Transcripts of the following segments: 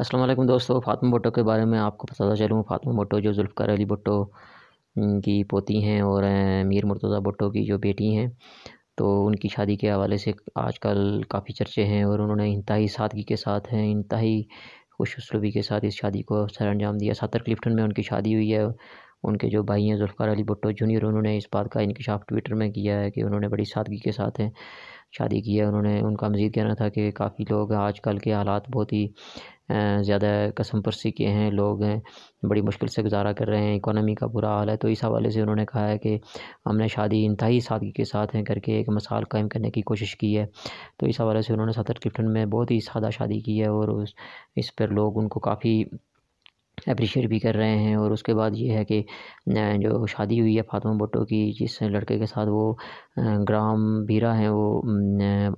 असलम दोस्तों फातमा भुट्टो के बारे में आपको बताता तो चलूँ फातमा भुट्टो जो जुल्फ़ार अली भुट्टो की पोती हैं और मीर मुर्तज़ा भुट्टो की जो बेटी हैं तो उनकी शादी के हवाले से आजकल काफ़ी चर्चे हैं और उन्होंने इंतहाई सादगी के साथ हैं इंतहाई खुश उसलूबी के साथ इस शादी को सर अंजाम दिया सातर क्लिफ्टन में उनकी शादी हुई है उनके जो भाई हैं जुल्फ़ार अली भुट्टो जूनियर उन्होंने इस बात का इंकशाफ ट्विटर में किया है कि उन्होंने बड़ी सादगी के साथ हैं शादी की है उन्होंने उनका मज़ीद कहना था कि काफ़ी लोग आजकल के हालात बहुत ही ज़्यादा कसम परसी के हैं लोग हैं बड़ी मुश्किल से गुजारा कर रहे हैं इकोनॉमी का बुरा हाल है तो इस हवाले से उन्होंने कहा है कि हमने शादी इंतहाई सादगी के साथ हैं करके एक मसाल कायम करने की कोशिश की है तो इस हवाले से उन्होंने सदर टिफ्टन में बहुत ही सादा शादी की है और उस इस पर लोग उनको काफ़ी अप्रिशिएट भी कर रहे हैं और उसके बाद ये है कि जो शादी हुई है फातमा भुट्टो की जिस लड़के के साथ वो ग्राम भीरा हैं वो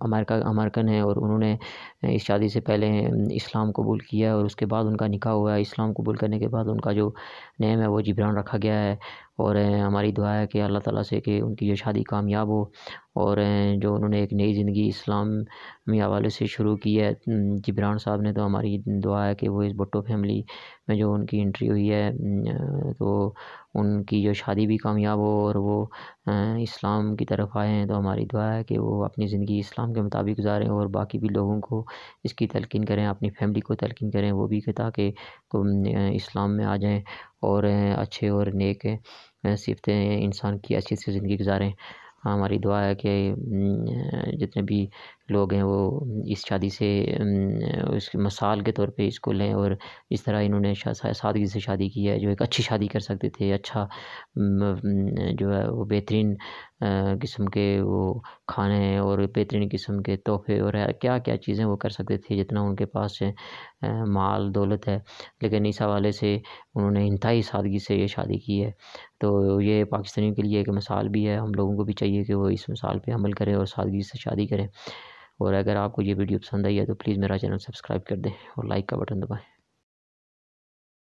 अमेरिका अमेरिकन हैं और उन्होंने इस शादी से पहले इस्लाम कबूल किया और उसके बाद उनका निकाह हुआ है इस्लाम कबूल करने के बाद उनका जो नेम है वो जिब्रान रखा गया है और हमारी दुआ है कि अल्लाह ताला से कि उनकी ये शादी कामयाब हो और जो उन्होंने एक नई ज़िंदगी इस्लामी हवाले से शुरू की है जिब्रान साहब ने तो हमारी दुआ है कि वो इस भुट्टो फैमिली में जो उनकी एंट्री हुई है तो उनकी जो शादी भी कामयाब हो और वो इस्लाम की तरफ आए हैं तो हमारी दुआ है कि वो अपनी ज़िंदगी इस्लाम के मुताबिक गुजारें और बाकी भी लोगों को इसकी तलकिन करें अपनी फैमिली को तलकिन करें वो भी ताकि इस्लाम में आ जाएँ और अच्छे और नेक सीखते हैं इंसान की अच्छी सी ज़िंदगी गुज़ारें हाँ, हमारी दुआ है कि जितने भी लोग हैं वो इस शादी से उस मसाल के तौर पे इसको लें और इस तरह इन्होंने सादगी से शादी की है जो एक अच्छी शादी कर सकते थे अच्छा जो है वो बेहतरीन किस्म के वो खाने और बेहतरीन किस्म के तोहफे और क्या क्या चीज़ें वो कर सकते थे जितना उनके पास माल दौलत है लेकिन इस हवाले से उन्होंने इंतहाई सादगी से ये शादी की है तो ये पाकिस्तानियों के लिए एक मिसाल भी है हम लोगों को भी चाहिए कि वो इस मिसाल पे अमल करें और सादगी से शादी करें और अगर आपको ये वीडियो पसंद आई है तो प्लीज़ मेरा चैनल सब्सक्राइब कर दें और लाइक का बटन दबाएँ